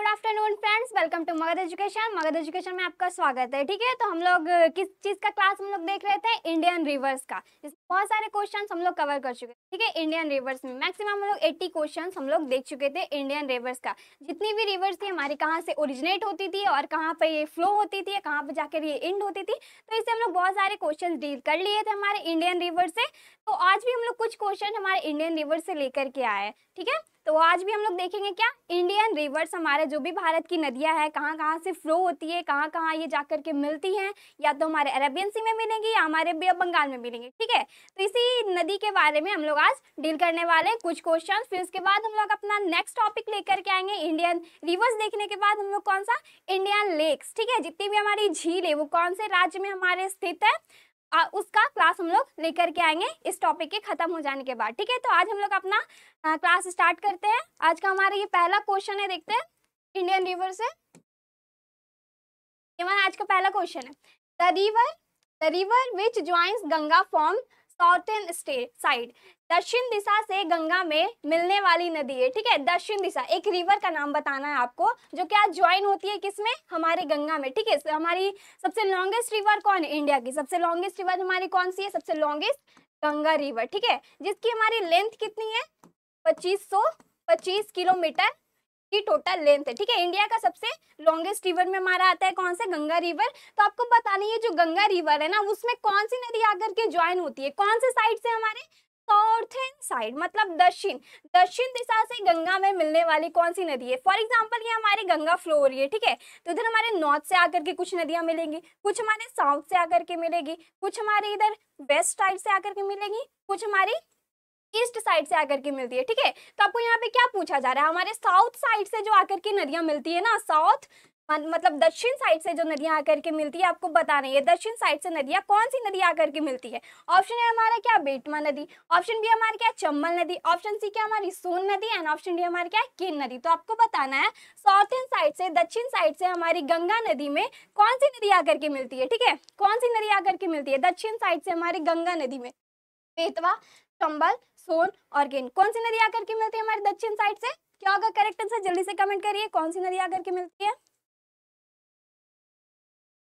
Good afternoon friends welcome to Magadh education Magadh education में आपका स्वागत है ठीक है तो हम लोग किस चीज़ का क्लास हम लोग देख रहे थे इंडियन रिवर्स का बहुत सारे क्वेश्चन हम लोग कवर कर चुके ठीक है इंडियन रिवर्स में मैक्सिमम हम लोग 80 क्वेश्चन हम लोग देख चुके थे इंडियन रिवर्स का जितनी भी रिवर्स थी हमारी कहाँ से ओरिजिनेट होती थी और कहाँ पर ये फ्लो होती थी कहाँ पर जाकर ये एंड होती थी तो इससे हम लोग बहुत सारे क्वेश्चन डील कर लिए थे हमारे इंडियन रिवर्स से तो आज भी हम लोग कुछ क्वेश्चन हमारे इंडियन रिवर्स से लेकर के आए ठीक है तो आज भी हम लोग देखेंगे क्या इंडियन रिवर्स हमारे जो भी भारत की नदियां हैं कहाँ कहाँ से फ्लो होती है कहाँ कहाँ ये जाकर के मिलती हैं या तो हमारे अरेबियन सी में मिलेंगी या हमारे बंगाल में मिलेंगी ठीक है तो इसी नदी के बारे में हम लोग आज डील करने वाले हैं कुछ क्वेश्चन फिर उसके बाद हम लोग अपना नेक्स्ट टॉपिक लेकर के आएंगे इंडियन रिवर्स देखने के बाद हम लोग कौन सा इंडियन लेक्स ठीक है जितनी भी हमारी झील है वो कौन से राज्य में हमारे स्थित है आ, उसका क्लास हम लोग लेकर के आएंगे इस टॉपिक के खत्म हो जाने के बाद ठीक है तो आज हम लोग अपना आ, क्लास स्टार्ट करते हैं आज का हमारा ये पहला क्वेश्चन है देखते हैं इंडियन रिवर से ये आज का पहला क्वेश्चन है the river the river which joins Ganga from south state side दक्षिण दिशा से गंगा में मिलने वाली नदी है ठीक है दक्षिण दिशा एक रिवर का नाम बताना है आपको जो क्या ज्वाइन होती है किसमें हमारे गंगा में ठीक है हमारी सबसे लॉन्गेस्ट रिवर कौन है इंडिया की सबसे लॉन्गेस्ट रिवर हमारी कौन सी है सबसे लॉन्गेस्ट गंगा रिवर ठीक है जिसकी हमारी लेंथ कितनी है पच्चीस सौ पच्चीस किलोमीटर की टोटल लेंथ है ठीक है इंडिया का सबसे लॉन्गेस्ट रिवर में हमारा आता है कौन सा गंगा रिवर तो आपको बतानी है जो गंगा रिवर है ना उसमें कौन सी नदी आकर के ज्वाइन होती है कौन से साइड से हमारे नॉर्थ इन साइड मतलब दक्षिण दक्षिण दिशा से गंगा में मिलने वाली कौन सी नदी है फॉर एग्जाम्पल ये हमारी गंगा फ्लो हो रही है ठीक है तो इधर हमारे नॉर्थ से आकर के कुछ नदियां मिलेंगी कुछ हमारे साउथ से आकर के मिलेगी कुछ हमारे इधर वेस्ट साइड से आकर के मिलेगी कुछ हमारी ईस्ट साइड से आकर के मिलती है ठीक है तो आपको यहाँ पे क्या पूछा जा रहा है हमारे साउथ साइड से जो आकर के नदियां मिलती है ना साउथ हाँ, मतलब दक्षिण साइड से जो नदियां आकर के मिलती है आपको बताना है दक्षिण साइड से नदियाँ कौन सी नदी आकर के मिलती है ऑप्शन ए हमारा क्या बेटमा नदी ऑप्शन बी हमारा क्या चंबल नदी ऑप्शन सी क्या हमारी सोन नदी एंड ऑप्शन डी हमारा क्या किन नदी तो आपको बताना है साउथ साइड से दक्षिण साइड से हमारी गंगा नदी में कौन सी नदी आकर के मिलती है ठीक है कौन सी नदी आकर के मिलती है दक्षिण साइड से हमारी गंगा नदी में बेतवा चंबल सोन और गेन कौन सी नदी आकर के मिलती है हमारी दक्षिण साइड से क्या होगा करेक्ट आंसर जल्दी से कमेंट करिए कौन सी नदी आकर के मिलती है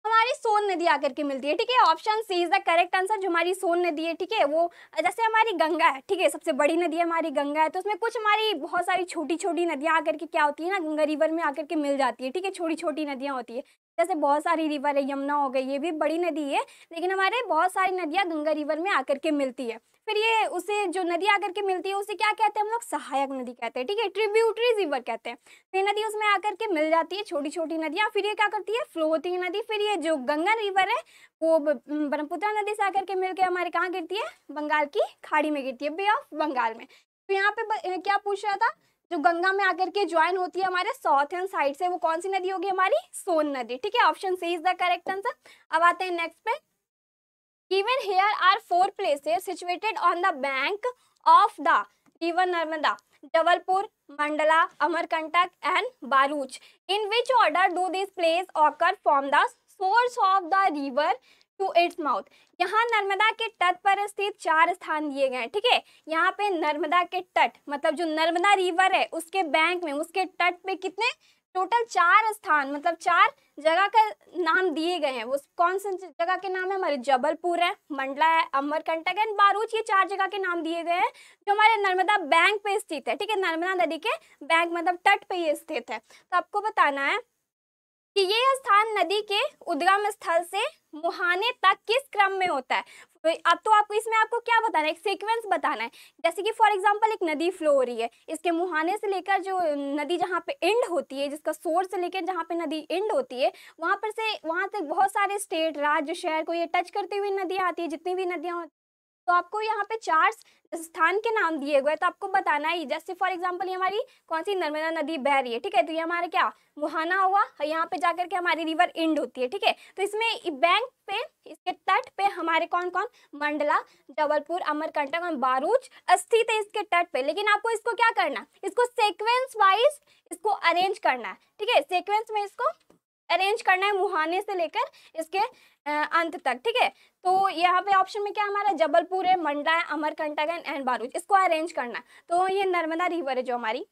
हमारी सोन नदी आकर के मिलती है ठीक है option C is the correct answer जो हमारी सोन नदी है ठीक है वो जैसे हमारी गंगा है ठीक है सबसे बड़ी नदी हमारी गंगा है तो उसमें कुछ हमारी बहुत सारी छोटी छोटी नदियाँ आकर के क्या होती है ना गंगा रिवर में आकर के मिल जाती है ठीक है छोटी छोटी नदियाँ होती है जैसे बहुत सारी रिवर है यमुना हो गई ये भी बड़ी नदी है लेकिन हमारे बहुत सारी नदियाँ गंगा रिवर में आकर के मिलती है फिर ये उसे जो नदी आकर के मिलती है उसे क्या कहते हैं हम लोग सहायक नदी कहते हैं ठीक है ट्रिब्यूटरी रिवर कहते हैं तो ये नदी उसमें आकर के मिल जाती है छोटी छोटी नदियाँ फिर ये क्या करती है फ्लो होती है नदी फिर ये जो गंगा रिवर है वो ब्रह्मपुत्र नदी से आकर के मिल के हमारे कहाँ गिरती है बंगाल की खाड़ी में गिरती है बे ऑफ बंगाल में तो यहाँ पे क्या पूछ रहा था जो गंगा में आकर के ज्वाइन होती है हमारे साउथ एंड साइड से वो कौन सी नदी होगी हमारी सोन नदी ठीक है option C is the correct answer अब आते हैं नेक्स्ट पे given here are four places situated on the bank of the river Narmada Jabalpur Mandla Amarkantak and Bharuch in which order do this place occur from the source of the river to its mouth यहाँ नर्मदा के तट पर स्थित चार स्थान दिए गए हैं ठीक है यहाँ पे नर्मदा के तट मतलब जो नर्मदा रिवर है उसके बैंक में उसके तट पे कितने टोटल चार स्थान मतलब चार जगह का नाम दिए गए हैं वो कौन से जगह के नाम है हमारे जबलपुर है मंडला है अमरकंटक है बारूच ये चार जगह के नाम दिए गए हैं जो हमारे नर्मदा बैंक पे स्थित है ठीक है नर्मदा नदी के बैंक मतलब तट पे ये स्थित है तो आपको बताना है कि ये स्थान नदी के उद्गम स्थल से मुहाने तक किस क्रम में होता है तो अब तो आपको इसमें आपको क्या बताना है एक सीक्वेंस बताना है जैसे कि फॉर एग्जांपल एक नदी फ्लो हो रही है इसके मुहाने से लेकर जो नदी जहाँ पे एंड होती है जिसका सोर्स से लेकर जहाँ पे नदी एंड होती है वहाँ पर से वहाँ तक बहुत सारे स्टेट राज्य शहर को ये टच करती हुई नदियाँ आती है जितनी भी नदियाँ तो आपको यहाँ पे चार स्थान के नाम दिए गए तो आपको बताना ही जैसे फॉर एग्जाम्पल ये हमारी कौन सी नर्मदा नदी बह रही है ठीक है तो ये हमारा क्या मुहाना हुआ यहाँ पे जाकर के हमारी रिवर इंड होती है ठीक है तो इसमें बैंक पे इसके तट पे हमारे कौन कौन मंडला जबलपुर अमरकंटक और बारूच स्थित है इसके तट पे लेकिन आपको इसको क्या करना इसको सिक्वेंस वाइज इसको अरेंज करना है ठीक है सिक्वेंस में इसको अरेंज करना है मुहाने से लेकर इसके अंत तक ठीक है तो यहाँ पे ऑप्शन में क्या हमारा जबलपुर है मंडला है अमरकंटक एंड बारूच इसको अरेंज करना है तो ये नर्मदा रिवर है जो हमारी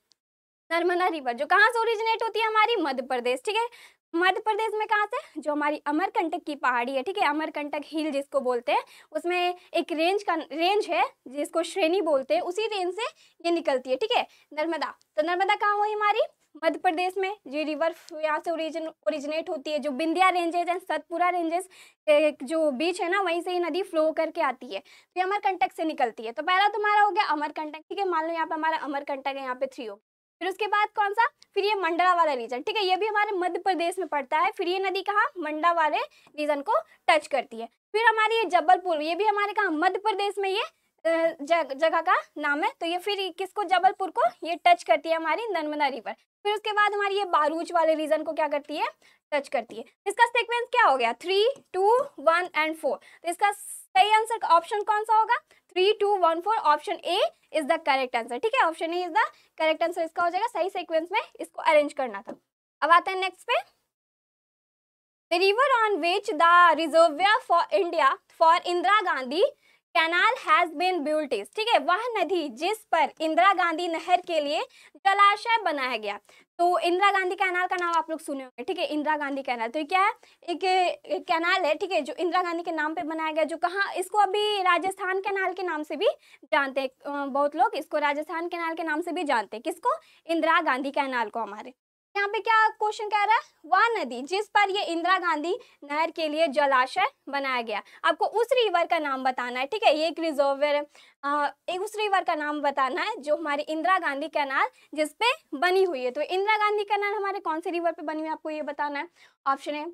नर्मदा रिवर जो कहाँ से ओरिजिनेट होती है हमारी मध्य प्रदेश ठीक है मध्य प्रदेश में कहाँ से जो हमारी अमरकंटक की पहाड़ी है ठीक है अमरकंटक हिल जिसको बोलते हैं उसमें एक रेंज का रेंज है जिसको श्रेणी बोलते हैं उसी रेंज से ये निकलती है ठीक है नर्मदा तो नर्मदा कहाँ हुई हमारी मध्य प्रदेश में जो रिवर यहाँ से ओरिजिन ओरिजिनेट होती है जो Vindhya ranges and Satpura ranges जो बीच है ना वहीं से ही नदी फ्लो करके आती है तो ये अमरकंटक से निकलती है तो पहला तुम्हारा तो हो गया अमरकंटक ठीक है मान लो यहाँ पे हमारा अमरकंटक है यहाँ पे थ्री हो फिर उसके बाद कौन सा फिर ये मंडला वाला रीजन ठीक है ये भी हमारे मध्य प्रदेश में पड़ता है फिर ये नदी कहाँ मंडला वाले रीजन को टच करती है फिर हमारी ये जबलपुर ये भी हमारे कहाँ मध्य प्रदेश में ये जगह का नाम है तो ये फिर किसको जबलपुर को ये टच करती है हमारी नर्मदा रिवर फिर उसके बाद हमारी ये बारूच वाले रीजन को क्या करती है टच करती है इसका सीक्वेंस क्या हो गया three two one and four तो इसका सही आंसर का ऑप्शन कौन सा होगा three two one four option A is the correct answer ठीक है option A is the correct answer इसका हो जाएगा सही सिक्वेंस में इसको अरेंज करना था अब आते हैं नेक्स्ट पे The river on which the reservoir for India for Indira Gandhi canal has been built ठीक है वह नदी जिस पर इंदिरा गांधी नहर के लिए जलाशय बनाया गया तो इंदिरा गांधी कैनाल का नाम आप लोग सुने होंगे ठीक है इंदिरा गांधी कैनाल तो ये क्या है एक, एक कैनाल है ठीक है जो इंदिरा गांधी के नाम पे बनाया गया जो कहाँ इसको अभी राजस्थान कैनाल के नाम से भी जानते हैं बहुत लोग इसको राजस्थान कैनाल के नाम से भी जानते हैं किसको इंदिरा गांधी कैनाल को हमारे यहाँ पे क्या क्वेश्चन कह रहा है वह नदी जिस पर ये इंदिरा गांधी नहर के लिए जलाशय बनाया गया आपको उस रिवर का नाम बताना है ठीक है ये एक रिजर्वर एक उस रिवर का नाम बताना है जो हमारी इंदिरा गांधी कैनाल जिसपे बनी हुई है तो इंदिरा गांधी कैनाल हमारे कौन से रिवर पे बनी हुई है आपको ये बताना है ऑप्शन है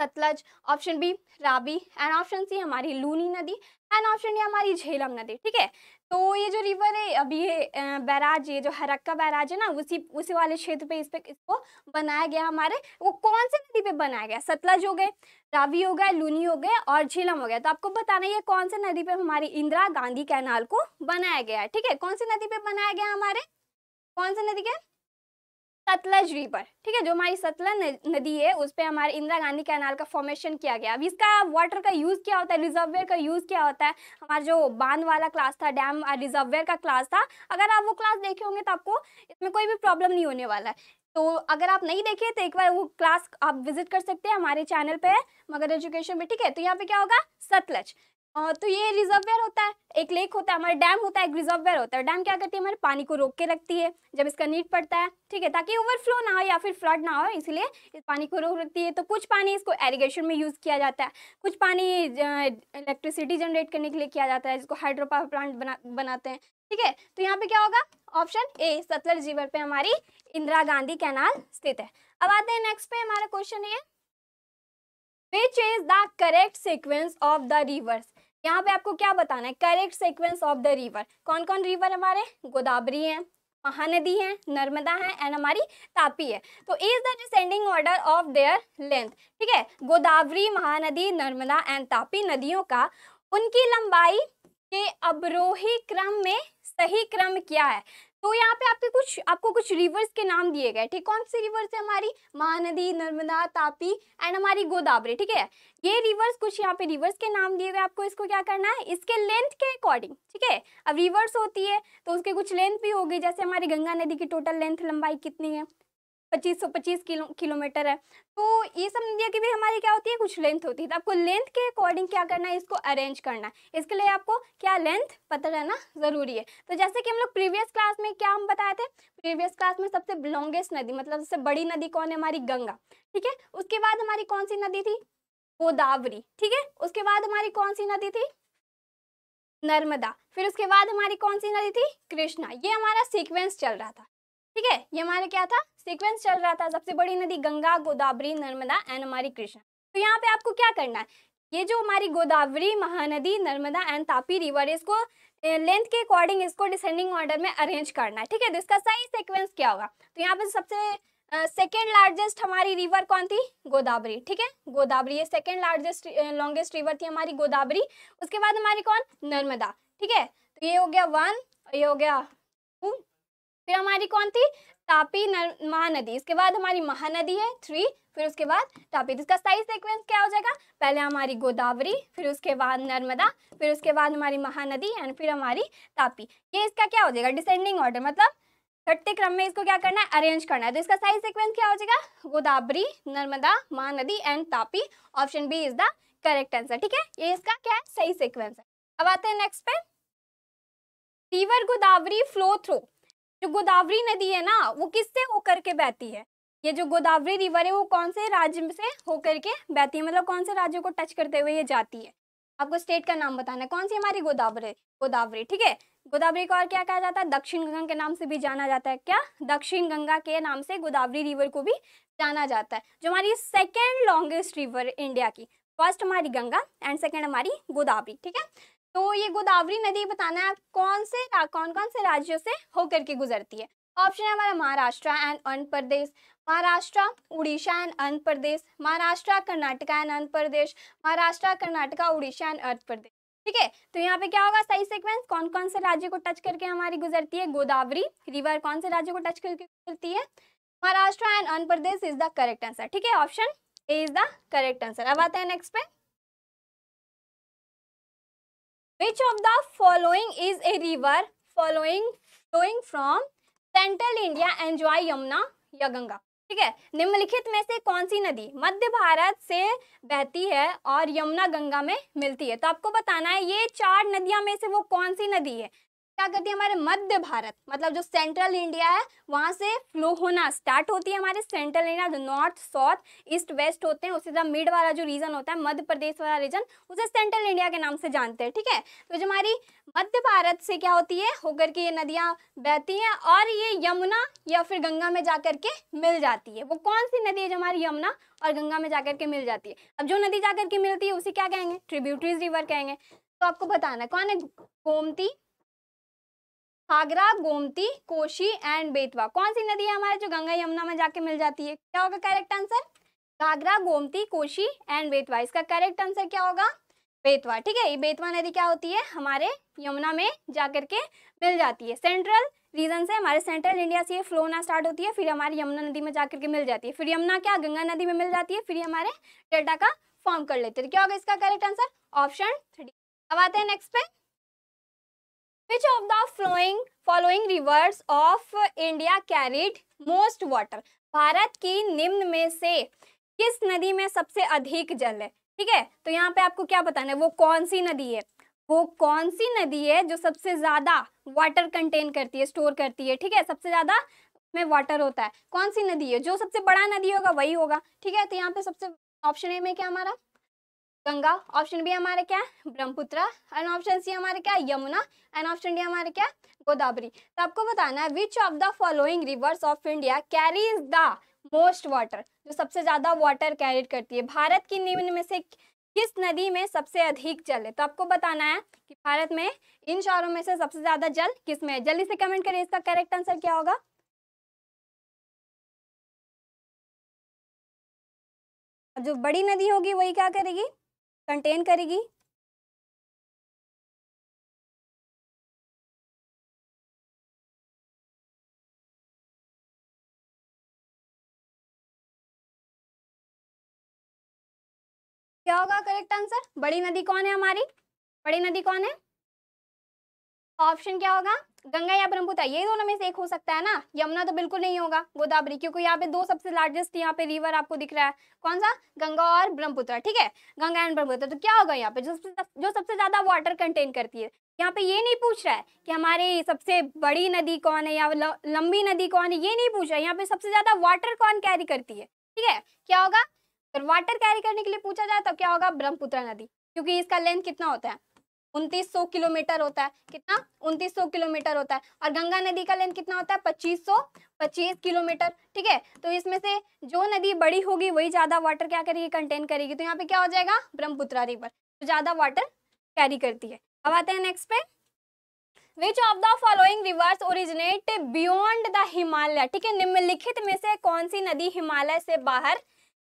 Sutlej option B Ravi and option C हमारी लूनी नदी एंड ऑप्शन डी हमारी झेलम नदी ठीक है तो ये जो रिवर है अभी ये बैराज ये जो हरक्का बैराज है ना उसी उसी वाले क्षेत्र पे इस पे इसको बनाया गया हमारे वो कौन से नदी पे बनाया गया सतलज हो गए रावी हो गए लूनी हो गए और झीलम हो गया तो आपको बताना ये कौन से नदी पे हमारी इंदिरा गांधी कैनाल को बनाया गया है ठीक है कौन सी नदी पे बनाया गया हमारे कौन से नदी के सतलज रिवर ठीक है जो हमारी सतलज नदी है उस पर हमारे इंदिरा गांधी कैनाल का फॉर्मेशन किया गया अब इसका वाटर का यूज़ क्या होता है रिजर्वेयर का यूज़ क्या होता है हमारा जो बांध वाला क्लास था डैम रिजर्वेयर का क्लास था अगर आप वो क्लास देखे होंगे तो आपको इसमें कोई भी प्रॉब्लम नहीं होने वाला है तो अगर आप नहीं देखे तो एक बार वो क्लास आप विजिट कर सकते हैं हमारे चैनल पर मगर एजुकेशन में ठीक है तो यहाँ पे क्या होगा सतलज तो ये रिजर्वेयर होता है एक लेक होता है हमारे डैम होता है एक रिजर्वेयर होता है डैम क्या करती है हमारे पानी को रोक के रखती है जब इसका नीट पड़ता है ठीक है ताकि ओवरफ्लो ना हो या फिर फ्लड ना हो इसलिए इस पानी को रोक रखती है तो कुछ पानी इसको एरीगेशन में यूज़ किया जाता है कुछ पानी इलेक्ट्रिसिटी जनरेट करने के लिए किया जाता है जिसको हाइड्रो पावर प्लांट बना बनाते हैं ठीक है तो यहाँ पे क्या होगा ऑप्शन ए सतलर जीवर पे हमारी इंदिरा गांधी कैनाल स्थित है अब आते हैं नेक्स्ट पे हमारा क्वेश्चन ये which is the correct sequence of the rivers यहाँ पे आपको क्या बताना है correct sequence of the river कौन कौन रिवर हमारे गोदावरी है महानदी है नर्मदा है एंड हमारी तापी है तो is the descending order of their length ठीक है गोदावरी महानदी नर्मदा एंड तापी नदियों का उनकी लंबाई के अवरोही क्रम में सही क्रम क्या है तो यहाँ पे आपके कुछ आपको कुछ रिवर्स के नाम दिए गए ठीक कौन सी रिवर्स है हमारी महानदी नर्मदा तापी एंड हमारी गोदावरी ठीक है ये रिवर्स कुछ यहाँ पे रिवर्स के नाम दिए गए आपको इसको क्या करना है इसके लेंथ के अकॉर्डिंग ठीक है अब रिवर्स होती है तो उसके कुछ लेंथ भी होगी जैसे हमारी गंगा नदी की टोटल लेंथ लंबाई कितनी है पच्चीस सौ पच्चीस किलो किलोमीटर है तो ये समझिए की भी हमारी क्या होती है कुछ लेंथ होती है तो आपको लेंथ के अकॉर्डिंग क्या करना है इसको अरेंज करना है इसके लिए आपको क्या लेंथ पता रहना ज़रूरी है तो जैसे कि हम लोग प्रीवियस क्लास में क्या हम बताए थे प्रीवियस क्लास में सबसे लॉन्गेस्ट नदी मतलब सबसे बड़ी नदी कौन है हमारी गंगा ठीक है उसके बाद हमारी कौन सी नदी थी गोदावरी ठीक है उसके बाद हमारी कौन सी नदी थी नर्मदा फिर उसके बाद हमारी कौन सी नदी थी कृष्णा ये हमारा सीक्वेंस चल रहा था ठीक है ये हमारा क्या था सीक्वेंस चल रहा था सबसे बड़ी नदी गंगा गोदावरी नर्मदा एंड हमारी कृष्णा तो यहाँ पे आपको क्या करना है ये जो हमारी गोदावरी महानदी नर्मदा एंड तापी रिवर इसको लेंथ के अकॉर्डिंग इसको डिसेंडिंग ऑर्डर में अरेंज करना है ठीक है तो इसका सही सीक्वेंस क्या होगा तो यहाँ पे सबसे सेकेंड लार्जेस्ट हमारी रिवर कौन थी गोदावरी ठीक है गोदावरी ये सेकेंड लार्जेस्ट लॉन्गेस्ट रिवर थी हमारी गोदावरी उसके बाद हमारी कौन नर्मदा ठीक है तो ये हो गया वन ये हो गया फिर हमारी कौन थी तापी महानदी इसके बाद हमारी महानदी है थ्री फिर उसके बाद तापी तो इसका सही सीक्वेंस क्या हो जाएगा पहले हमारी गोदावरी फिर उसके बाद नर्मदा फिर उसके बाद हमारी महानदी एंड फिर हमारी तापी ये इसका क्या हो जाएगा डिसेंडिंग ऑर्डर मतलब घटते क्रम में इसको क्या करना है अरेंज करना है तो इसका सही सीक्वेंस क्या हो जाएगा Godavari Narmada Mahanadi and Tapi option B is the correct answer ठीक है ये इसका क्या है सही सीक्वेंस है अब आते हैं नेक्स्ट पे रिवर गोदावरी फ्लो थ्रू जो गोदावरी नदी है ना वो किससे होकर के बहती है ये जो गोदावरी रिवर है वो कौन से राज्य से होकर के बहती है मतलब कौन से राज्यों को टच करते हुए ये जाती है आपको स्टेट का नाम बताना है कौन सी हमारी गोदावरी गोदावरी ठीक है गोदावरी को और क्या कहा जाता है दक्षिण गंगा के नाम से भी जाना जाता है क्या दक्षिण गंगा के नाम से गोदावरी रिवर को भी जाना जाता है जो हमारी सेकेंड लॉन्गेस्ट रिवर इंडिया की फर्स्ट हमारी गंगा एंड सेकेंड हमारी गोदावरी ठीक है तो ये गोदावरी नदी बताना है कौन से कौन कौन से राज्यों से होकर के गुजरती है ऑप्शन है हमारा Maharashtra and Andhra Pradesh Maharashtra Orissa and Andhra Pradesh Maharashtra Karnataka and Andhra Pradesh Maharashtra Karnataka Orissa and Andhra Pradesh ठीक है तो यहाँ पे क्या होगा सही सीक्वेंस कौन कौन से राज्य को टच करके हमारी गुजरती है गोदावरी रिवर कौन से राज्य को टच करके गुजरती है Maharashtra and Andhra Pradesh is the correct answer ठीक है option A is the correct answer अब आते हैं नेक्स्ट पे which of the following is a river following flowing from central India enjoy Yamuna या गंगा ठीक है निम्नलिखित में से कौन सी नदी मध्य भारत से बहती है और यमुना गंगा में मिलती है तो आपको बताना है ये चार नदियां में से वो कौन सी नदी है क्या करती है हमारे मध्य भारत मतलब जो सेंट्रल इंडिया है वहाँ से फ्लो होना स्टार्ट होती है हमारे सेंट्रल इंडिया जो नॉर्थ साउथ ईस्ट वेस्ट होते हैं उसी तरह मिड वाला जो रीजन होता है मध्य प्रदेश वाला रीजन उसे सेंट्रल इंडिया के नाम से जानते हैं ठीक है तो जो हमारी मध्य भारत से क्या होती है होकर के ये नदियाँ बहती हैं और ये यमुना या फिर गंगा में जा के मिल जाती है वो कौन सी नदी है जो हमारी यमुना और गंगा में जा के मिल जाती है अब जो नदी जा के मिलती है उसे क्या कहेंगे ट्रिब्यूटरीज रिवर कहेंगे तो आपको बताना कौन है गोमती घाघरा गोमती कोशी एंड बेतवा कौन सी नदी है हमारे जो गंगा यमुना में जाके मिल जाती है क्या होगा correct answer Ghaghara Gomti Kosi and Betwa इसका करेक्ट आंसर क्या होगा बेतवा ठीक है ये बेतवा नदी क्या होती है हमारे यमुना में जाकर के मिल जाती है सेंट्रल रीजन से हमारे सेंट्रल इंडिया से ये फ्लो होना स्टार्ट होती है फिर हमारी यमुना नदी में जाकर के मिल जाती है फिर यमुना क्या गंगा नदी में मिल जाती है फिर हमारे डेल्टा का फॉर्म कर लेते हैं क्या होगा इसका करेक्ट आंसर ऑप्शन थ्री अब आते हैं नेक्स्ट पे Which of the flowing following rivers of India carried most water? Bharat की निम्न में से किस नदी में सबसे अधिक जल है ठीक है तो यहाँ पे आपको क्या बताना है वो कौन सी नदी है वो कौन सी नदी है जो सबसे ज्यादा वाटर कंटेन करती है स्टोर करती है ठीक है सबसे ज्यादा में वाटर होता है कौन सी नदी है जो सबसे बड़ा नदी होगा वही होगा ठीक है तो यहाँ पे सबसे ऑप्शन ए में क्या हमारा गंगा ऑप्शन बी हमारे क्या है ब्रह्मपुत्र एंड ऑप्शन सी हमारे क्या है यमुना एंड ऑप्शन डी हमारे क्या है गोदावरी तो आपको बताना है which of the following rivers of India carries the most water जो सबसे ज्यादा वाटर कैरी करती है भारत की निम्न में से किस नदी में सबसे अधिक जल है तो आपको बताना है कि भारत में इन शहरों में से सबसे ज्यादा जल किस में है जल्दी से कमेंट करिए इसका करेक्ट आंसर क्या होगा जो बड़ी नदी होगी वही क्या करेगी कंटेन करेगी क्या होगा करेक्ट आंसर बड़ी नदी कौन है हमारी बड़ी नदी कौन है ऑप्शन क्या होगा गंगा या ब्रह्मपुत्र ये दोनों में से एक हो सकता है ना यमुना तो बिल्कुल नहीं होगा गोदावरी क्योंकि यहाँ पे दो सबसे लार्जेस्ट यहाँ पे रिवर आपको दिख रहा है कौन सा गंगा और ब्रह्मपुत्र ठीक है गंगा एंड ब्रह्मपुत्र तो क्या होगा यहाँ पे जो सबसे जो सबसे ज्यादा वाटर कंटेन करती है यहाँ पे ये नहीं पूछ रहा है कि हमारी सबसे बड़ी नदी कौन है या लंबी नदी कौन है ये नहीं पूछ रहा है यहाँ पे सबसे ज्यादा वाटर कौन कैरी करती है ठीक है क्या होगा अगर वाटर कैरी करने के लिए पूछा जाए तो क्या होगा ब्रह्मपुत्र नदी क्योंकि इसका लेंथ कितना होता है उनतीस सौ किलोमीटर होता है कितना उनतीस सौ किलोमीटर होता है और गंगा नदी का लेंथ कितना होता है पच्चीस सौ पच्चीस किलोमीटर ठीक है तो इसमें से जो नदी बड़ी होगी वही ज़्यादा वाटर क्या करेगी कंटेन करेगी तो यहाँ पे क्या हो जाएगा ब्रह्मपुत्रा रिवर तो ज़्यादा वाटर कैरी करती है अब आते हैं नेक्स्ट पे which of the following rivers originate beyond the Himalaya ठीक है निम्नलिखित में से कौन सी नदी हिमालय से बाहर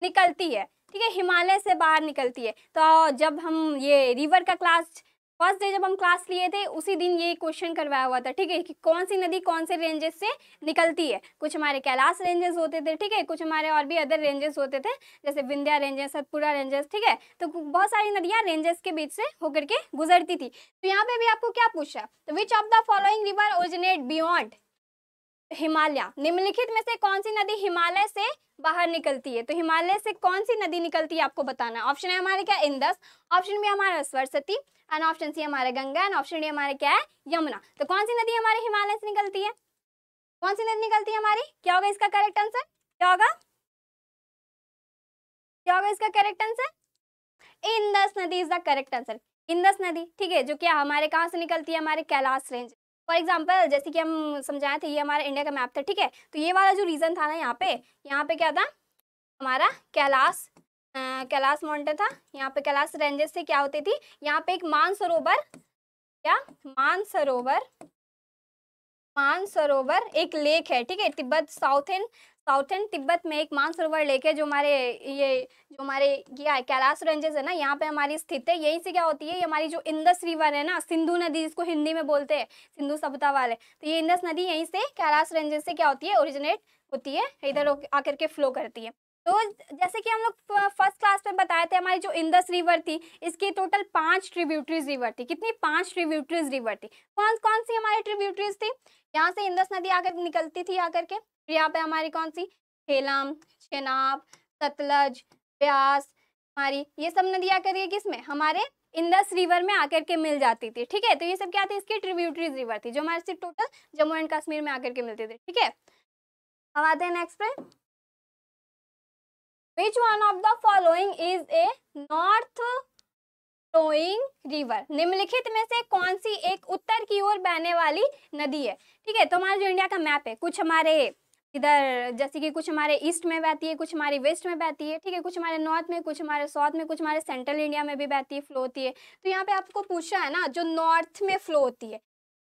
निकलती है ठीक है हिमालय से बाहर निकलती है तो जब हम ये रिवर का क्लास फर्स्ट डे जब हम क्लास लिए थे उसी दिन ये क्वेश्चन करवाया हुआ था ठीक है कि कौन सी नदी कौन से रेंजेस से निकलती है कुछ हमारे कैलाश रेंजेस होते थे ठीक है कुछ हमारे और भी अदर रेंजेस होते थे जैसे विंध्या रेंजेस सतपुरा रेंजेस ठीक है तो बहुत सारी नदियाँ रेंजेस के बीच से होकर के गुजरती थी तो यहाँ पे भी आपको क्या पूछा तो which of the following river originate beyond Himalaya निम्नलिखित में से कौन सी नदी हिमालय से बाहर निकलती है तो हिमालय से कौन सी नदी निकलती है आपको बताना ऑप्शन है हमारे क्या इंदस ऑप्शन बी हमारा सरस्वती एंड ऑप्शन सी हमारा गंगा एंड ऑप्शन डी हमारे क्या है यमुना तो कौन सी नदी हमारे हिमालय से निकलती है कौन सी नदी निकलती है हमारी क्या होगा इसका करेक्ट आंसर क्या होगा क्या होगा इसका करेक्ट आंसर इंदस नदी is the correct answer Indus नदी ठीक है जो क्या हमारे कहाँ से निकलती है हमारे कैलाश रेंज फॉर एग्जाम्पल जैसे कि हम समझाए थे ये हमारा इंडिया का मैप था ठीक है तो ये वाला जो रीजन था ना यहाँ पे यहाँ पे क्या था हमारा कैलाश कैलाश माउंटेन था यहाँ पे कैलाश रेंजेस से क्या होती थी यहाँ पे एक मानसरोवर क्या मानसरोवर मानसरोवर एक लेक है ठीक है Tibet south and south and Tibet में एक मानसरोवर लेक है जो हमारे ये जो हमारे क्या है कैलाश रेंजेस है ना यहाँ पे हमारी स्थित है यहीं से क्या होती है ये हमारी जो इंदस रिवर है ना सिंधु नदी जिसको हिंदी में बोलते हैं सिंधु सभ्यता वाले तो ये इंदस नदी यहीं से कैलाश रेंजेस से क्या होती है ओरिजिनेट होती है इधर आकर के फ्लो करती है तो जैसे कि हम लोग फर्स्ट क्लास में बताए थे हमारी जो इंदस रिवर थी इसकी टोटल पांच ट्रिब्यूटरीज रिवर थी कितनी पांच ट्रिब्यूटरीज रिवर थी कौन कौन सी हमारी ट्रिब्यूटरीज थी यहाँ से इंदस नदी आकर निकलती थी आकर के यहाँ पे हमारी कौन सी खेलम चेनाब सतलज ब्यास हमारी ये सब नदी आकर के किस में हमारे इंदस रिवर में आकर के मिल जाती थी ठीक है तो ये सब क्या थी इसकी ट्रिब्यूटरीज रिवर थी जो हमारे टोटल जम्मू एंड कश्मीर में आकर के मिलती थी ठीक है अब आते हैं नेक्स्ट पे which one of the following is a north flowing river निम्नलिखित में से कौन सी एक उत्तर की ओर बहने वाली नदी है ठीक है तो हमारा जो इंडिया का मैप है कुछ हमारे इधर जैसे कि कुछ हमारे ईस्ट में बहती है कुछ हमारी वेस्ट में बहती है ठीक है कुछ हमारे नॉर्थ में कुछ हमारे साउथ में कुछ हमारे सेंट्रल इंडिया में भी बहती है फ्लो होती है तो यहाँ पे आपको पूछा है ना जो नॉर्थ में फ्लो होती है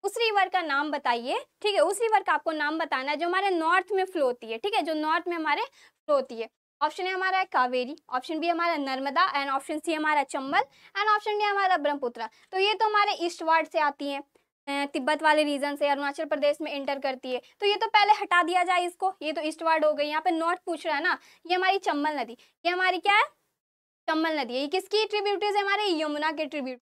उस रिवर का नाम बताइए ठीक है उस रिवर का आपको नाम बताना है जो हमारे नॉर्थ में फ्लो होती है ठीक है जो नॉर्थ में हमारे फ्लो होती है ऑप्शन ए हमारा है कावेरी ऑप्शन बी हमारा नर्मदा एंड ऑप्शन सी हमारा चंबल एंड ऑप्शन डी हमारा ब्रह्मपुत्र तो ये तो हमारे ईस्ट वार्ड से आती हैं तिब्बत वाले रीजन से अरुणाचल प्रदेश में इंटर करती है तो ये तो पहले हटा दिया जाए इसको ये तो ईस्ट वार्ड हो गई यहाँ पे नॉर्थ पूछ रहा है ना ये हमारी चंबल नदी ये हमारी क्या है चंबल नदी है ये किसकी ट्रिब्यूटरीज है हमारे यमुना के ट्रिब्यूट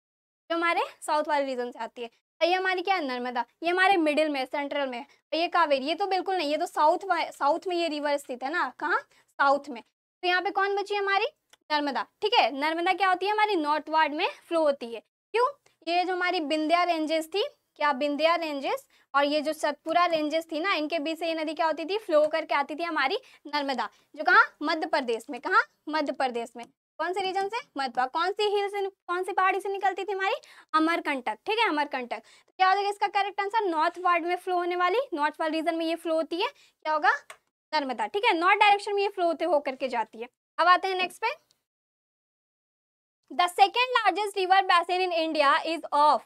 जो हमारे साउथ वाले रीजन से आती है तो ये हमारी क्या है नर्मदा ये हमारे मिडिल में सेंट्रल में तो ये कावेरी ये तो बिल्कुल नहीं ये तो साउथ साउथ में ये रिवर स्थित है ना कहाँ साउथ में तो यहाँ पे कौन बची है हमारी नर्मदा ठीक है नर्मदा क्या होती है हमारी नॉर्थ वार्ड में फ्लो होती है क्यों ये जो हमारी बिंदिया रेंजेस थी क्या बिंदिया रेंजेस और ये जो सतपुरा रेंजेस थी ना इनके बीच से ये नदी क्या होती थी फ्लो करके आती थी हमारी नर्मदा जो कहा मध्य प्रदेश में कहा मध्य प्रदेश में कौन से रीजन से मध्य कौन सी हिल से कौन सी पहाड़ी से निकलती थी हमारी अमरकंटक ठीक है अमरकंटक तो क्या हो जाएगा इसका करेक्ट आंसर नॉर्थ वार्ड में फ्लो होने वाली नॉर्थ वार्ड रीजन में ये फ्लो होती है क्या होगा नर्मदा ठीक है नॉर्थ डायरेक्शन में ये फ्लो होते होकर के जाती है अब आते हैं नेक्स्ट पे the second largest river basin in India is of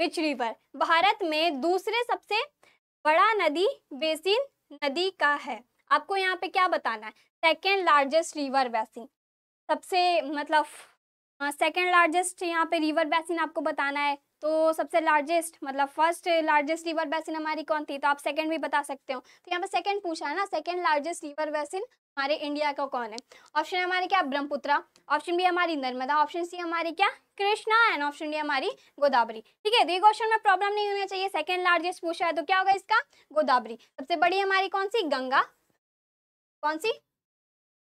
which river Bharat में दूसरे सबसे बड़ा नदी बेसिन नदी का है आपको यहाँ पे क्या बताना है सेकेंड लार्जेस्ट रिवर बेसिन सबसे मतलब सेकेंड हाँ, लार्जेस्ट यहाँ पे रिवर बेसिन आपको बताना है तो सबसे लार्जेस्ट मतलब फर्स्ट लार्जेस्ट रिवर बेसिन हमारी कौन थी तो आप सेकंड भी बता सकते हो तो यहाँ पे सेकंड पूछा है ना सेकंड लार्जेस्ट रिवर बेसिन हमारे इंडिया का कौन है ऑप्शन हमारे क्या ब्रह्मपुत्रा ऑप्शन बी हमारी नर्मदा ऑप्शन सी हमारी क्या कृष्णा एंड ऑप्शन डी हमारी गोदावरी ठीक है तो ये क्वेश्चन में प्रॉब्लम नहीं होना चाहिए सेकंड लार्जेस्ट पूछा है तो क्या होगा इसका गोदावरी सबसे बड़ी हमारी कौन सी गंगा कौन सी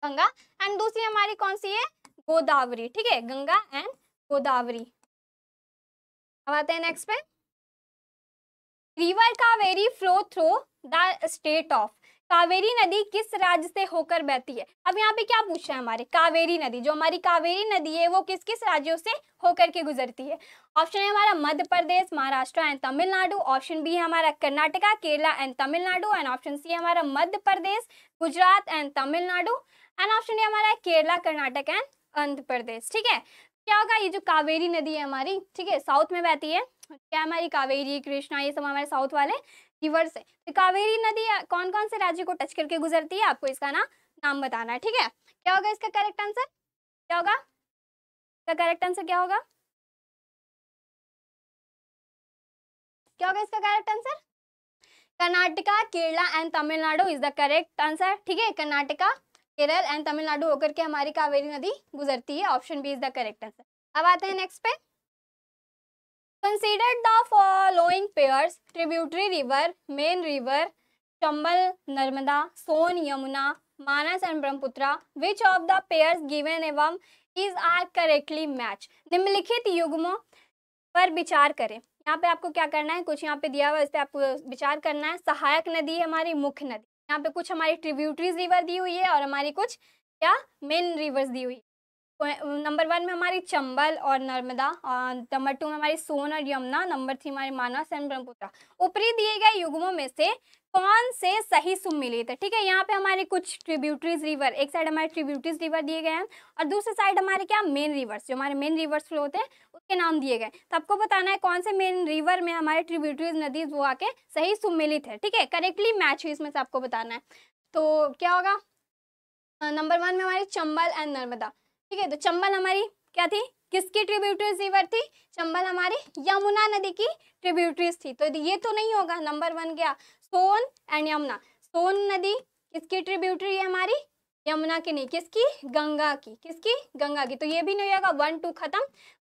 गंगा एंड दूसरी हमारी कौन सी है गोदावरी ठीक है गंगा एंड गोदावरी अब आते हैं नेक्स्ट पे river Kaveri flow through the state of Kaveri नदी किस राज्य से होकर बहती है अब यहाँ पे क्या पूछा है हमारे कावेरी नदी जो हमारी कावेरी नदी है वो किस किस राज्यों से होकर के गुजरती है ऑप्शन है हमारा Madhya Pradesh Maharashtra and Tamil Nadu option B है हमारा Karnataka Kerala and Tamil Nadu and option C है हमारा Madhya Pradesh Gujarat and Tamil Nadu and option D हमारा केरला कर्नाटक एंड आंध्र प्रदेश ठीक है क्या होगा ये जो कावेरी नदी है हमारी ठीक है साउथ में बहती है क्या हमारी कावेरी कृष्णा ये सब हमारे साउथ वाले रिवर्स है तो कावेरी नदी कौन कौन से राज्य को टच करके गुजरती है आपको इसका ना नाम बताना है ठीक है क्या होगा इसका करेक्ट आंसर क्या होगा इसका करेक्ट आंसर क्या होगा क्या होगा इसका correct answer Karnataka Kerala and Tamil Nadu is the correct answer ठीक है कर्नाटका केरल एंड तमिलनाडु होकर के हमारी कावेरी नदी गुजरती है option B is the correct answer अब आते हैं नेक्स्ट पे consider the following pairs tributary river main river Chambal Narmada Son Yamuna Manas and Brahmaputra which of the pairs given above is are correctly match निम्नलिखित युग्मों पर विचार करें यहाँ पे आपको क्या करना है कुछ यहाँ पे दिया हुआ है इस पर आपको विचार करना है सहायक नदी है हमारी मुख्य नदी यहाँ पे कुछ हमारी ट्रिब्यूटरीज रिवर दी हुई है और हमारी कुछ क्या मेन रिवर्स दी हुई नंबर वन में हमारी चंबल और नर्मदा और नंबर टू में हमारी सोन और यमुना नंबर थ्री हमारी मानस एंड ब्रह्मपुत्र ऊपरी दिए गए युगमों में से कौन से सही सुमिलित है ठीक है यहाँ पे हमारे कुछ ट्रिब्यूटरीज रिवर एक साइड हमारे ट्रिब्यूटरीज रिवर दिए गए हैं और दूसरी साइड हमारे क्या मेन रिवर्स जो हमारे मेन रिवर्स फ्लो होते हैं उसके नाम दिए गए तो आपको बताना है कौन से मेन रिवर में हमारे ट्रिब्यूटरीज नदी वो आके सही सुमिलित है ठीक है करेक्टली मैच हुई इसमें से आपको बताना है तो क्या होगा नंबर वन में हमारी चंबल एंड नर्मदा ठीक है तो चंबल हमारी क्या थी किसकी ट्रिब्यूटरीज रिवर थी चंबल हमारी यमुना नदी की ट्रिब्यूटरीज थी तो ये तो नहीं होगा नंबर वन गया सोन एंड यमुना सोन नदी किसकी ट्रिब्यूटरी है हमारी यमुना की नहीं किसकी गंगा की किसकी गंगा की तो ये भी नहीं होगा वन टू खत्म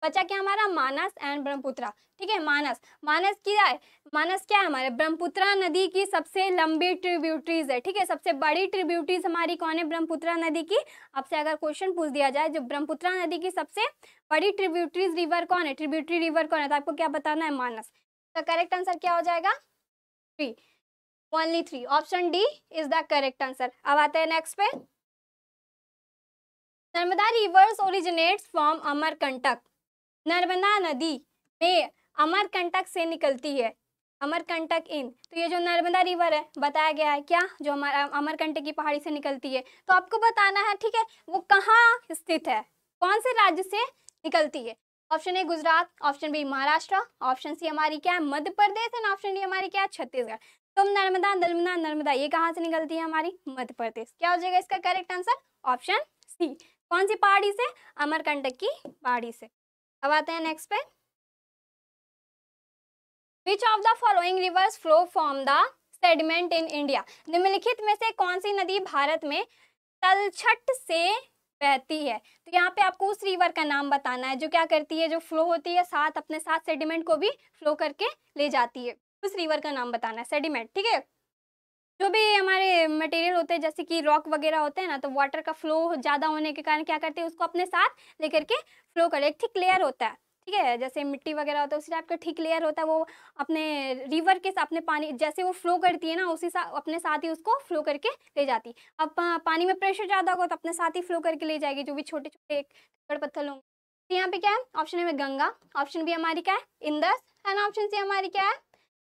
बचा क्या हमारा मानस एंड ब्रह्मपुत्रा ठीक है मानस मानस क्या है मानस क्या है हमारे ब्रह्मपुत्रा नदी की सबसे लंबी ट्रिब्यूटरीज है ठीक है सबसे बड़ी ट्रिब्यूटरीज हमारी कौन है ब्रह्मपुत्रा नदी की आपसे अगर क्वेश्चन पूछ दिया जाए जो ब्रह्मपुत्रा नदी की सबसे बड़ी ट्रिब्यूटरीज रिवर कौन है ट्रिब्यूटरी रिवर कौन है तो आपको क्या बताना है मानस तो करेक्ट आंसर क्या हो जाएगा three only three option D is the correct answer अब आते हैं नेक्स्ट पे Narmada rivers originates from Amarkantak Narmada नदी में अमरकंटक से निकलती है अमरकंटक इन तो ये जो नर्मदा रिवर है बताया गया है क्या जो हमारा अमरकंटक की पहाड़ी से निकलती है तो आपको बताना है ठीक है वो कहाँ स्थित है कौन से राज्य से निकलती है option A Gujarat option B Maharashtra option C हमारी क्या है Madhya Pradesh and option D हमारी क्या है छत्तीसगढ़ तो नर्मदा नर्मदा नर्मदा ये कहाँ से निकलती है हमारी मध्य प्रदेश क्या हो जाएगा इसका करेक्ट आंसर ऑप्शन सी कौन सी पहाड़ी से अमरकंटक की पहाड़ी से अब आते हैं नेक्स्ट पे which of the following rivers flow from the sediment in India निम्नलिखित में से कौन सी नदी भारत में तलछट से बहती है तो यहाँ पे आपको उस रिवर का नाम बताना है जो क्या करती है जो फ्लो होती है साथ अपने साथ सेडिमेंट को भी फ्लो करके ले जाती है उस रिवर का नाम बताना है सेडिमेंट ठीक है जो भी हमारे मटेरियल होते हैं जैसे कि रॉक वगैरह होते हैं ना तो वाटर का फ्लो ज़्यादा होने के कारण क्या करते हैं उसको अपने साथ लेकर के फ्लो कर एक थिक लेयर होता है ठीक है जैसे मिट्टी वगैरह होता है उसी टाइप का ठीक लेयर होता है वो अपने रिवर के अपने पानी जैसे वो फ्लो करती है ना उसी साथ अपने साथ ही उसको फ्लो करके ले जाती अब पानी में प्रेशर ज़्यादा होगा तो अपने साथ ही फ्लो करके ले जाएगी जो भी छोटे छोटे कड़ पत्थर होंगे तो यहाँ पे क्या है ऑप्शन है गंगा ऑप्शन बी हमारी क्या है इंदस एंड ऑप्शन सी हमारी क्या है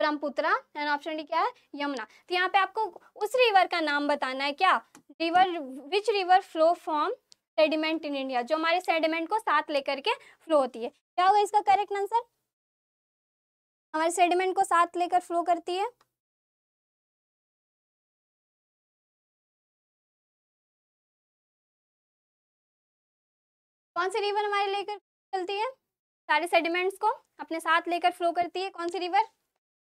ब्रह्मपुत्र एंड ऑप्शन डी क्या है यमुना तो यहाँ पे आपको उस रिवर का नाम बताना है क्या river which river flow form sediment in India जो हमारे सेडिमेंट को साथ लेकर के फ्लो होती है क्या होगा इसका करेक्ट आंसर हमारे सेडिमेंट को साथ लेकर फ्लो करती है कौन सी रिवर हमारे लेकर चलती है सारे सेडिमेंट्स को अपने साथ लेकर फ्लो करती है कौन सी river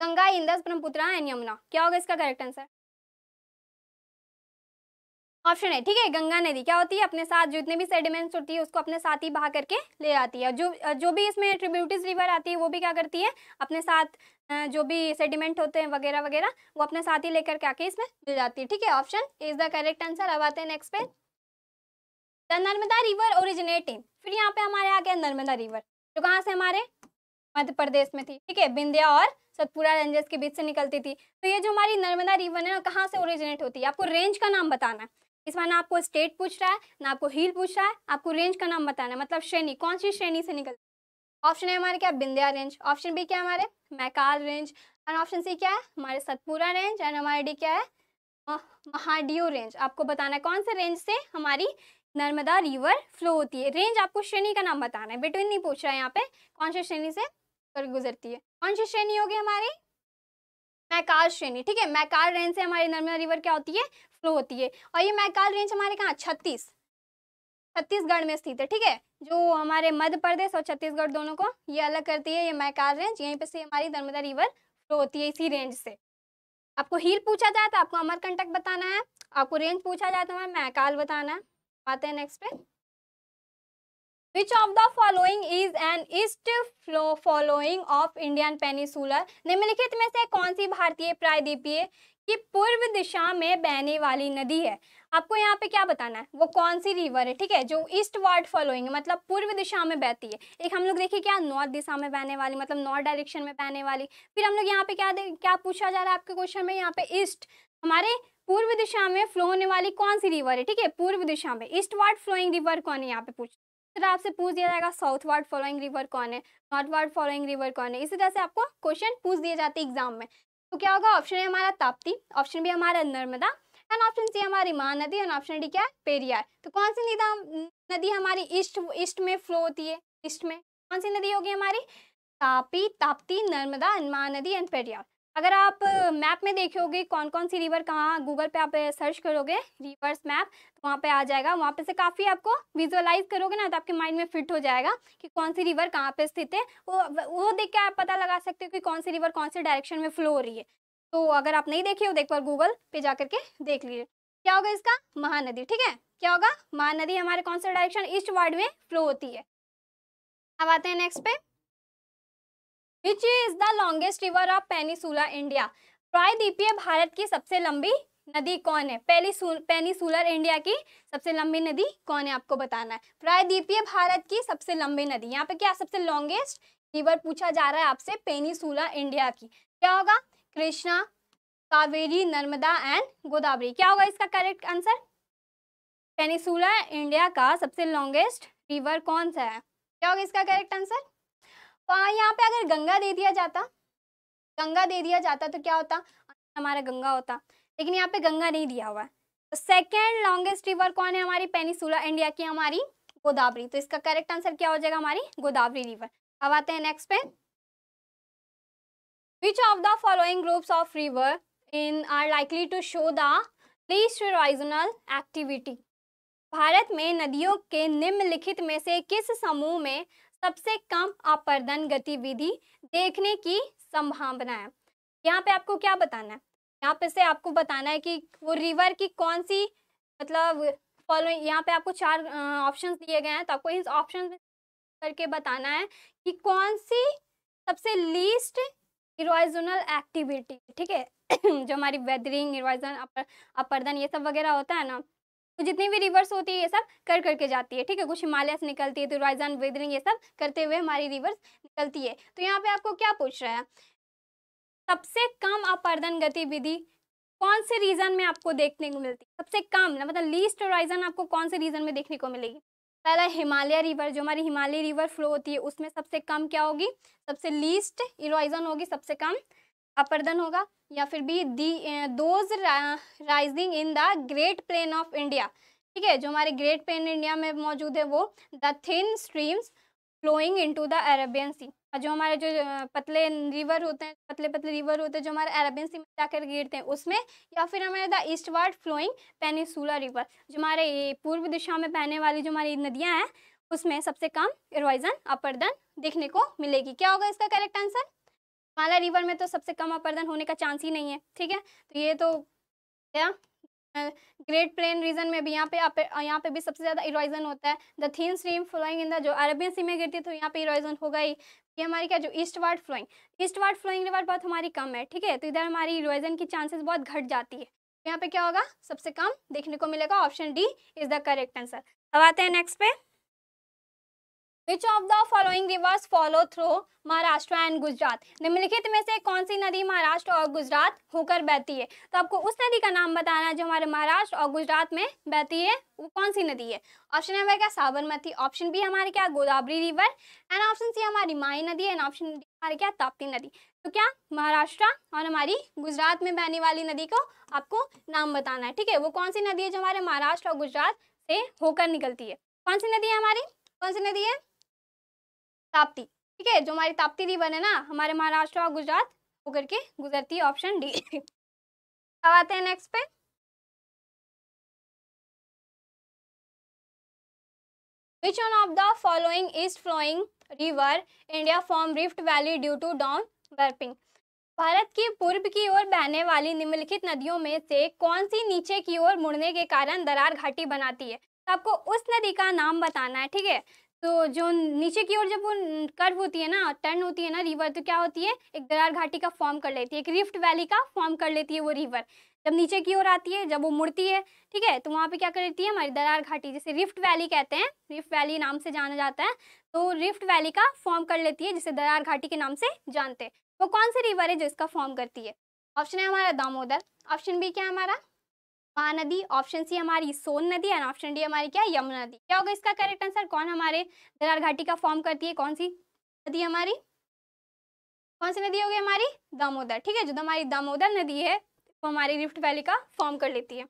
Ganga Indus Brahmaputra and Yamuna क्या होगा इसका करेक्ट आंसर ऑप्शन है ठीक है गंगा नदी क्या होती है अपने साथ जितने भी सेडिमेंट्स होती है उसको अपने साथ ही बहा करके ले आती है जो जो भी इसमें ट्रिब्यूटिस रिवर आती है वो भी क्या करती है अपने साथ जो भी सेडिमेंट होते हैं वगैरह वगैरह वो अपने साथ ही लेकर क्या के इसमें ले जाती है ठीक है option is the correct answer अब आते हैं नेक्स्ट पे the Narmada river originate in फिर यहाँ पे हमारे आ गया नर्मदा रिवर जो कहाँ से हमारे मध्य प्रदेश में थी ठीक है बिंदिया और सतपुरा रेंजेस के बीच से निकलती थी तो ये जो हमारी नर्मदा रिवर है ना कहाँ से ओरिजिनेट होती है आपको रेंज का नाम बताना है इसमें ना आपको स्टेट पूछ रहा है ना आपको हिल पूछ रहा है आपको रेंज का नाम बताना है मतलब श्रेणी कौन सी श्रेणी से निकलती है ऑप्शन है हमारे क्या बिंदिया रेंज ऑप्शन बी क्या हमारे Maikal range and option C क्या है हमारे सतपुरा रेंज एंड हमारे डी क्या है महाडियो रेंज आपको बताना है कौन से रेंज से हमारी नर्मदा रिवर फ्लो होती है रेंज आपको श्रेणी का नाम बताना है बिटवीन नहीं पूछ रहा है यहाँ पे कौन से श्रेणी से पर गुजरती है कौन सी श्रेणी होगी हमारी मैकाल श्रेणी ठीक है मैकाल रेंज से हमारी नर्मदा रिवर क्या होती है फ्लो होती है और ये मैकाल रेंज हमारे कहाँ छत्तीस छत्तीसगढ़ में स्थित है ठीक है जो हमारे मध्य प्रदेश और छत्तीसगढ़ दोनों को ये अलग करती है ये मैकाल रेंज यहीं पे से हमारी नर्मदा रिवर फ्लो होती है इसी रेंज से आपको हील पूछा जाए तो आपको अमरकंटक बताना है आपको रेंज पूछा जाए तो हमें मैकाल बताना है आते हैं नेक्स्ट पे Which of the following is an east following of Indian Peninsula? निम्नलिखित में से कौन सी भारतीय प्रायद्वीपीय की पूर्व दिशा में बहने वाली नदी है आपको यहाँ पे क्या बताना है वो कौन सी रिवर है ठीक है जो ईस्ट वार्ड फॉलोइंग मतलब पूर्व दिशा में बहती है एक हम लोग देखिए क्या नॉर्थ दिशा में बहने वाली मतलब नॉर्थ डायरेक्शन में बहने वाली फिर हम लोग यहाँ पे क्या क्या पूछा जा रहा है आपके क्वेश्चन में यहाँ पे ईस्ट हमारे पूर्व दिशा में फ्लो होने वाली कौन सी रिवर है ठीक है पूर्व दिशा में ईस्ट वार्ड फ्लोइंग रिवर कौन है यहाँ पे पूछ फिर आपसे पूछ दिया जाएगा साउथ वार्ड फॉलोइंग रिवर कौन है नॉर्थ वार्ड फॉलोइंग रिवर कौन है इसी तरह से आपको क्वेश्चन पूछ दिए जाते एग्जाम में तो क्या होगा ऑप्शन ए हमारा ताप्ती ऑप्शन बी हमारा नर्मदा एंड ऑप्शन सी हमारी मान नदी एंड ऑप्शन डी क्या है पेरियार तो कौन सी नदी नदी हमारी ईस्ट ईस्ट में फ्लो होती है ईस्ट में कौन सी नदी होगी हमारी तापी ताप्ती नर्मदा मान नदी एंड पेरियार अगर आप मैप में देखोगे कौन कौन सी रिवर कहाँ गूगल पे आप सर्च करोगे रिवर्स मैप तो वहाँ पे आ जाएगा वहाँ पे से काफ़ी आपको विजुअलाइज करोगे ना तो आपके माइंड में फिट हो जाएगा कि कौन सी रिवर कहाँ पे स्थित है वो वो देख के आप पता लगा सकते हो कि कौन सी रिवर कौन से डायरेक्शन में फ्लो हो रही है तो अगर आप नहीं देखे हो देख पर बार गूगल पे जा करके देख लीजिए क्या होगा इसका महानदी ठीक है क्या होगा महानदी हमारे कौन से डायरेक्शन ईस्ट वार्ड में फ्लो होती है अब आते हैं नेक्स्ट पे which is the longest river of peninsular India प्रायद्वीपीय भारत की सबसे लंबी नदी कौन है पहली पेनिसुलर इंडिया की सबसे लंबी नदी कौन है आपको बताना है प्रायद्वीपीय भारत की सबसे लंबी नदी यहाँ पे क्या सबसे लॉन्गेस्ट रिवर पूछा जा रहा है आपसे पेनिसुलर इंडिया की क्या होगा कृष्णा कावेरी नर्मदा एंड गोदावरी क्या होगा इसका करेक्ट आंसर पेनिसुलर इंडिया का सबसे लॉन्गेस्ट रिवर कौन सा है क्या होगा इसका करेक्ट आंसर तो यहाँ पे अगर गंगा दे दिया जाता गंगा दे दिया जाता तो क्या होता हमारा गंगा होता लेकिन यहाँ पे गंगा नहीं दिया हुआ है तो सेकेंड लॉन्गेस्ट रिवर कौन है हमारी पेनीसूला इंडिया की हमारी गोदावरी तो इसका करेक्ट आंसर क्या हो जाएगा हमारी गोदावरी रिवर अब आते हैं नेक्स्ट पे which of the following groups of river in are likely to show the least seasonal activity Bharat में नदियों के निम्नलिखित में से किस समूह में सबसे कम अपर्दन गतिविधि देखने की संभावना है यहाँ पे आपको क्या बताना है यहाँ पे से आपको बताना है कि वो रिवर की कौन सी मतलब फॉलोइंग यहाँ पे आपको चार ऑप्शन दिए गए हैं तो आपको इस ऑप्शन करके बताना है कि कौन सी सबसे लीस्ट इरोजनल एक्टिविटी ठीक है जो हमारी वेदरिंग इरोजन अपर, अपर्दन ये सब वगैरह होता है ना तो जितनी भी रिवर्स होती है ये सब कर करके जाती है ठीक है कुछ हिमालय से निकलती है तो राइजन वेदरिंग ये सब करते हुए हमारी रिवर्स निकलती है तो यहाँ पे आपको क्या पूछ रहा है सबसे कम अपर्दन गतिविधि कौन से रीजन में आपको देखने को मिलती है सबसे कम ना मतलब लीस्ट राइजन आपको कौन से रीजन में देखने को मिलेगी पहला हिमालय रिवर जो हमारी हिमालय रिवर फ्लो होती है उसमें सबसे कम क्या होगी सबसे लीस्ट इराइजन होगी सबसे कम अपर्दन होगा या फिर B the those rising in the great plain of India ठीक है जो हमारे ग्रेट प्लेन इंडिया में मौजूद है वो the thin streams flowing into the Arabian sea और जो हमारे जो पतले रिवर होते हैं पतले पतले रिवर होते हैं जो हमारे अरेबियन सी में जाकर गिरते हैं उसमें या फिर हमारे the ward flowing peninsula river जो हमारे पूर्व दिशा में बहने वाली जो हमारी नदियाँ हैं उसमें सबसे कम इरोजन अपरदन देखने को मिलेगी क्या होगा इसका करेक्ट आंसर माला रिवर में तो सबसे कम अपर्दन होने का चांस ही नहीं है ठीक है तो ये तो क्या ग्रेट प्लेन रीजन में भी यहाँ पे यहाँ पे भी सबसे ज़्यादा इरोजन होता है the thin stream flowing in the जो अरबियन सी में गिरती है तो यहाँ पे इरोजन होगा ही ये हमारी क्या जो eastward flowing eastward flowing river बहुत हमारी कम है ठीक है तो इधर हमारी इरोजन की चांसेस बहुत घट जाती है यहाँ पे क्या होगा सबसे कम देखने को मिलेगा option D is the correct answer अब आते हैं नेक्स्ट पे which of the following rivers follow through Maharashtra and Gujarat निम्नलिखित में से कौन सी नदी महाराष्ट्र और गुजरात होकर बहती है तो आपको उस नदी का नाम बताना है जो हमारे महाराष्ट्र और गुजरात में बहती है वो कौन सी नदी है ऑप्शन नंबर क्या साबरमती ऑप्शन बी हमारे क्या Godavari river and option C हमारी माई नदी एंड ऑप्शन डी हमारे क्या ताप्ती नदी तो क्या महाराष्ट्र और हमारी गुजरात में बहने वाली नदी को आपको नाम बताना है ठीक है वो कौन सी नदी है जो हमारे महाराष्ट्र और गुजरात से होकर निकलती है कौन सी नदी है हमारी कौन सी नदी है ताप्ती ठीक है जो हमारी ताप्ती रिवर है ना हमारे महाराष्ट्र और गुजरात होकर के गुजरती है ऑप्शन डी अब आते हैं नेक्स्ट पे which one of the following east flowing river India form rift valley due to down warping Bharat की पूर्व की ओर बहने वाली निम्नलिखित नदियों में से कौन सी नीचे की ओर मुड़ने के कारण दरार घाटी बनाती है तो आपको उस नदी का नाम बताना है ठीक है तो जो नीचे की ओर जब वो कर्व होती है ना टर्न होती है ना रिवर तो क्या होती है एक दरार घाटी का फॉर्म कर लेती है एक रिफ्ट वैली का फॉर्म कर लेती है वो रिवर जब नीचे की ओर आती है जब वो मुड़ती है ठीक है तो वहाँ पे क्या करती है हमारी दरार घाटी जैसे रिफ्ट वैली कहते हैं रिफ्ट वैली नाम से जाना जाता है तो रिफ्ट वैली का फॉर्म कर लेती है जिसे दरार घाटी के नाम से जानते हैं वो कौन सी रिवर है जो इसका फॉर्म करती है ऑप्शन है हमारा दामोदर ऑप्शन बी क्या है हमारा महानदी ऑप्शन सी हमारी सोन नदी एंड ऑप्शन डी हमारी क्या यमुना नदी क्या होगा इसका करेक्ट आंसर कौन हमारे दरार घाटी का फॉर्म करती है कौन सी नदी हमारी कौन सी नदी होगी हमारी दामोदर ठीक है जो हमारी दामोदर नदी है वो हमारी रिफ्ट वैली का फॉर्म कर लेती है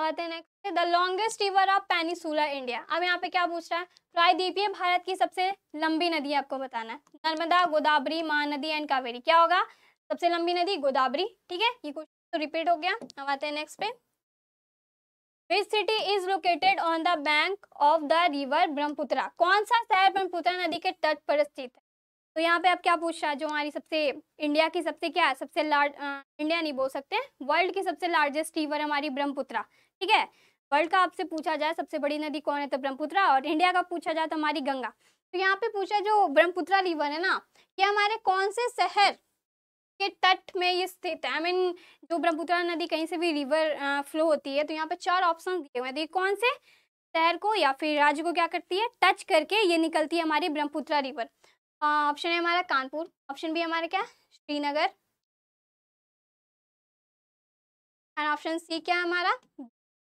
आते हैं next the longest river of peninsula India अब यहाँ पे क्या पूछ रहा है प्रायद्वीपीय भारत की सबसे लंबी नदी आपको बताना है नर्मदा गोदावरी महानदी एंड कावेरी क्या होगा सबसे लंबी नदी गोदावरी ठीक है ये क्वेश्चन तो रिपीट हो गया अब आते हैं नेक्स्ट पे which city is located on the bank of the river Brahmaputra कौन सा शहर ब्रह्मपुत्रा नदी के तट पर स्थित है तो यहाँ पे आप क्या पूछ रहा है जो हमारी सबसे इंडिया की सबसे क्या है सबसे लार्ज इंडिया नहीं बोल सकते वर्ल्ड की सबसे लार्जेस्ट रिवर हमारी ब्रह्मपुत्रा ठीक है वर्ल्ड का आपसे पूछा जाए सबसे बड़ी नदी कौन है तो ब्रह्मपुत्रा और इंडिया का पूछा जाए तो हमारी गंगा तो यहाँ पे पूछा जो ब्रह्मपुत्रा रिवर है ना ये हमारे कौन से शहर के तट में ये स्थित है आई मीन जो ब्रह्मपुत्र नदी कहीं से भी रिवर फ्लो होती है तो यहाँ पे चार ऑप्शन दिए हुए हैं कौन से शहर को या फिर राज्य को क्या करती है टच करके ये निकलती है हमारी ब्रह्मपुत्रा रिवर ऑप्शन है हमारा कानपुर ऑप्शन बी हमारा क्या श्रीनगर एंड ऑप्शन सी क्या है हमारा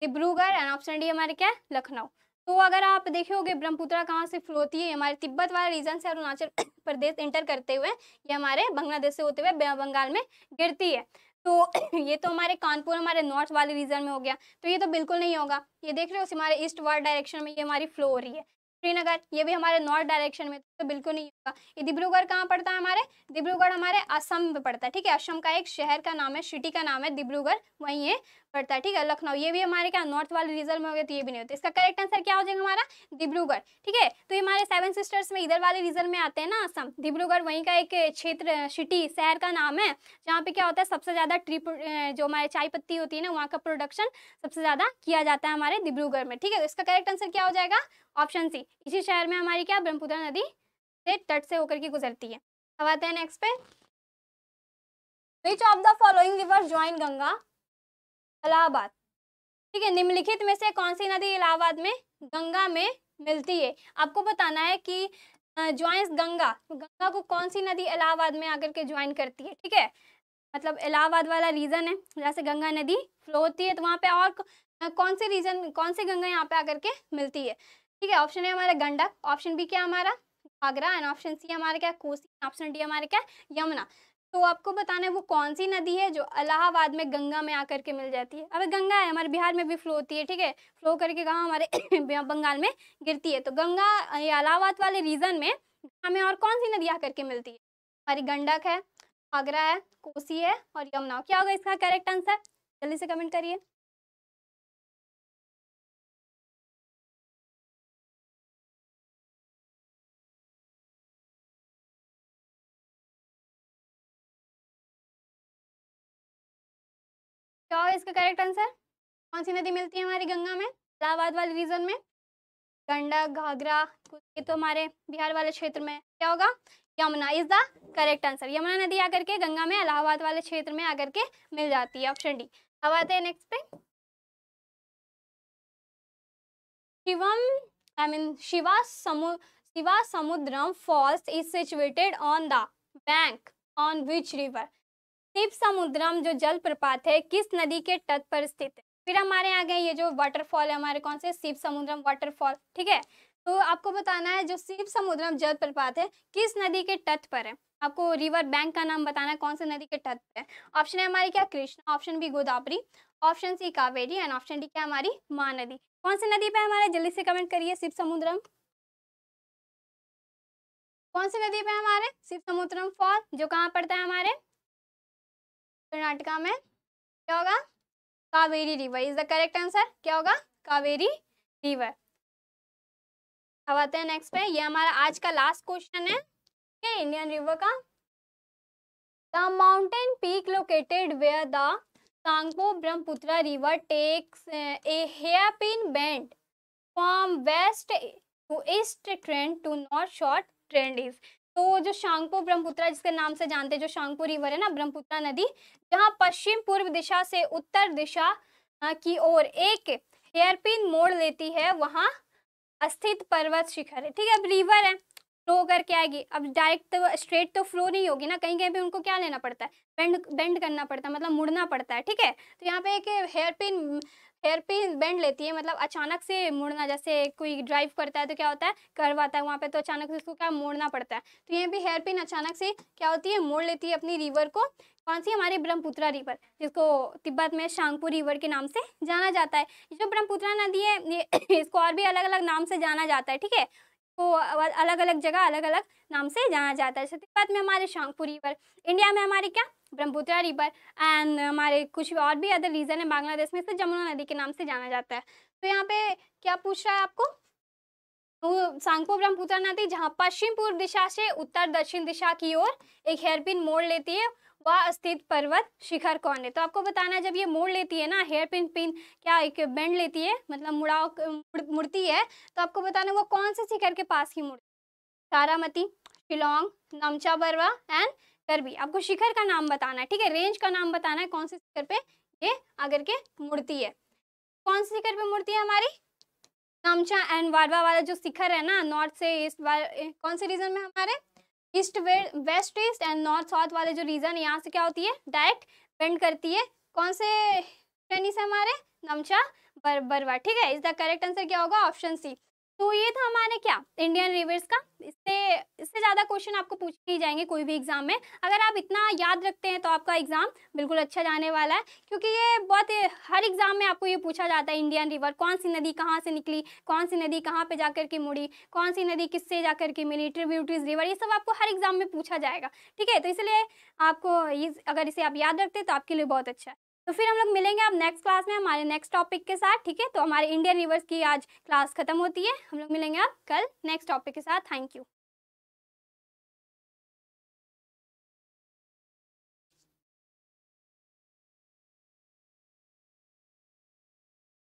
डिब्रूगढ़ एंड ऑप्शन डी हमारा क्या है लखनऊ तो अगर आप देखोगे ब्रह्मपुत्रा कहाँ से फ्लो होती है हमारे तिब्बत वाले रीजन से अरुणाचल प्रदेश इंटर करते हुए ये हमारे बांग्लादेश से होते हुए बंगाल में गिरती है तो ये तो हमारे कानपुर हमारे नॉर्थ वाले रीजन में हो गया तो ये तो बिल्कुल नहीं होगा ये देख रहे हो हमारे ईस्ट वर्ल्ड डायरेक्शन में ये हमारी फ्लो हो रही है श्रीनगर ये भी हमारे नॉर्थ डायरेक्शन में तो बिल्कुल नहीं होगा ये डिब्रूगढ़ कहाँ पड़ता है हमारे डिब्रूगढ़ हमारे असम में पड़ता है ठीक है असम का एक शहर का नाम है सिटी का नाम है डिब्रूगढ़ वहीं है पड़ता है ठीक है लखनऊ ये भी हमारे क्या नॉर्थ वाले रीजन में हो गया तो ये भी नहीं होते इसका करेक्ट आंसर क्या हो जाएगा हमारा डिब्रूगढ़ ठीक है तो ये हमारे सेवन सिस्टर्स में इधर वाले रीजन में आते हैं ना असम डिब्रूगढ़ वहीं का एक क्षेत्र सिटी शहर का नाम है जहाँ पे क्या होता है सबसे ज़्यादा ट्री जो हमारे चाय पत्ती होती है ना वहाँ का प्रोडक्शन सबसे ज़्यादा किया जाता है हमारे डिब्रूगढ़ में ठीक है तो इसका करेक्ट आंसर क्या हो जाएगा ऑप्शन सी इसी शहर में हमारी क्या ब्रह्मपुत्र नदी से तट से होकर के गुजरती है अब आते हैं नेक्स्ट पे which of the following river join Ganga Allahabad ठीक है निम्नलिखित में से कौन सी नदी इलाहाबाद में गंगा में मिलती है आपको बताना है कि ज्वाइंस गंगा गंगा को कौन सी नदी इलाहाबाद में आकर के ज्वाइन करती है ठीक है मतलब इलाहाबाद वाला रीजन है जैसे गंगा नदी फ्लो होती है तो वहाँ पे और कौन से रीजन कौन सी गंगा यहाँ पे आकर के मिलती है ठीक है ऑप्शन है हमारा गंडक ऑप्शन बी क्या हमारा घाघरा एंड ऑप्शन सी हमारे क्या कोसी ऑप्शन डी हमारे क्या यमुना तो आपको बताना है वो कौन सी नदी है जो इलाहाबाद में गंगा में आकर के मिल जाती है अब गंगा है हमारे बिहार में भी फ्लो होती है ठीक है फ्लो करके कहाँ हमारे बंगाल में गिरती है तो गंगा या इलाहाबाद वाले रीजन में हमें और कौन सी नदी आकर के मिलती है हमारी गंडक है आगरा है कोसी है और यमुना क्या होगा इसका करेक्ट आंसर जल्दी से कमेंट करिए क्या तो इसका करेक्ट आंसर कौन सी नदी मिलती है हमारी गंगा में इलाहाबाद वाले रीजन में गंडक घाघरा ये तो हमारे बिहार वाले क्षेत्र में क्या होगा Yamuna is the correct answer Yamuna नदी आकर के गंगा में इलाहाबाद वाले क्षेत्र में आकर के मिल जाती है ऑप्शन डी अब आते हैं नेक्स्ट पे शिवम आई मीन शिवा समु Shivasamudram falls is situated on the bank on which river Shivasamudram जो जल प्रपात है किस नदी के तट पर स्थित है फिर हमारे यहाँ गए ये जो वाटरफॉल है हमारे कौन से शिव समुद्रम वाटरफॉल ठीक है तो आपको बताना है जो शिव समुद्रम जल प्रपात है किस नदी के तट पर है आपको रिवर बैंक का नाम बताना है कौन से नदी के तट पर है ऑप्शन है हमारे क्या Krishna option B Godavari option C Kaveri and option D क्या हमारी महानदी कौन सी नदी पे हमारे जल्दी से कमेंट करिए शिव समुद्रम कौन सी नदी पे हमारे शिव समुद्रम फॉल जो कहाँ पड़ता है हमारे कर्नाटका में क्या होगा Kaveri river is the correct answer क्या होगा कावेरी रिवर अब आते हैं नेक्स्ट पे ये हमारा आज का लास्ट क्वेश्चन है ठीक इंडियन रिवर का the mountain peak located where the Tsangpo Brahmaputra river takes a hairpin bend from west to east trend to north short trend is तो जो शांगपो ब्रह्मपुत्रा जिसके नाम से जानते हैं जो शांगपो रिवर है ना ब्रह्मपुत्रा नदी जहाँ पश्चिम पूर्व दिशा से उत्तर दिशा की ओर एक हेयरपिन मोड़ लेती है वहाँ अस्थित पर्वत शिखर है ठीक है अब रिवर है फ्लो करके आएगी अब डायरेक्ट तो स्ट्रेट तो फ्लो नहीं होगी ना कहीं कहीं पे उनको क्या लेना पड़ता है बेंड बेंड करना पड़ता है मतलब मुड़ना पड़ता है ठीक है तो यहाँ पे एक हेयरपिन हेयर पिन बैंड लेती है मतलब अचानक से मुड़ना जैसे कोई ड्राइव करता है तो क्या होता है करवाता है वहाँ पे तो अचानक से उसको क्या मोड़ना पड़ता है तो यहाँ पे हेयर पिन अचानक से क्या होती है मोड़ लेती है अपनी रिवर को कौन सी हमारी ब्रह्मपुत्रा रिवर जिसको तिब्बत में शांगपुर रिवर के नाम से जाना जाता है जो ब्रह्मपुत्रा नदी है इसको और भी अलग अलग नाम से जाना जाता है ठीक है को अलग अलग जगह अलग अलग नाम से जाना जाता है छत्तीसगढ़ में हमारे शांगपुर रिवर इंडिया में हमारे क्या ब्रह्मपुत्रा रिवर एंड हमारे कुछ और भी अदर रीजन है बांग्लादेश में इसे जमुना नदी के नाम से जाना जाता है तो यहाँ पे क्या पूछ रहा है आपको सांगपो ब्रह्मपुत्र नदी जहाँ पश्चिम पूर्व दिशा से उत्तर दक्षिण दिशा की ओर एक हेयरपिन मोड़ लेती है वह स्थित पर्वत शिखर कौन है तो आपको बताना है जब ये मोड़ लेती है ना हेयर पिन पिन क्या एक बैंड लेती है मतलब मुड़ाव मुड़ती है तो आपको बताना वो कौन से शिखर के पास की मुड़ती तारामती शिलोंग नमचा बरवा एंड करबी आपको शिखर का नाम बताना है ठीक है रेंज का नाम बताना है कौन से शिखर पे ये अगर के मुड़ती है कौन से शिखर पे मुड़ती है हमारी नमचा एंड वारवा वाला जो शिखर है ना नॉर्थ से ईस्ट कौन से रीजन में हमारे east west east and north south वाले जो रीजन यहाँ से क्या होती है डायरेक्ट बेंड करती है कौन से टेनिस से हमारे नमचा बरबरवा ठीक है इस द करेक्ट आंसर क्या होगा ऑप्शन सी तो ये था हमारे क्या इंडियन रिवर्स का इससे इससे ज़्यादा क्वेश्चन आपको पूछ ही जाएंगे कोई भी एग्जाम में अगर आप इतना याद रखते हैं तो आपका एग्ज़ाम बिल्कुल अच्छा जाने वाला है क्योंकि ये बहुत हर एग्ज़ाम में आपको ये पूछा जाता है इंडियन रिवर कौन सी नदी कहाँ से निकली कौन सी नदी कहाँ पर जाकर के मुड़ी कौन सी नदी किससे जाकर के मिली ट्रिब्यूटरीज रिवर ये सब आपको हर एग्ज़ाम में पूछा जाएगा ठीक है तो इसलिए आपको इस अगर इसे आप याद रखते तो आपके लिए बहुत अच्छा है तो फिर हम लोग मिलेंगे आप नेक्स्ट क्लास में हमारे नेक्स्ट टॉपिक के साथ ठीक है तो हमारे इंडियन रिवर्स की आज क्लास खत्म होती है हम लोग मिलेंगे आप कल नेक्स्ट टॉपिक के साथ थैंक यू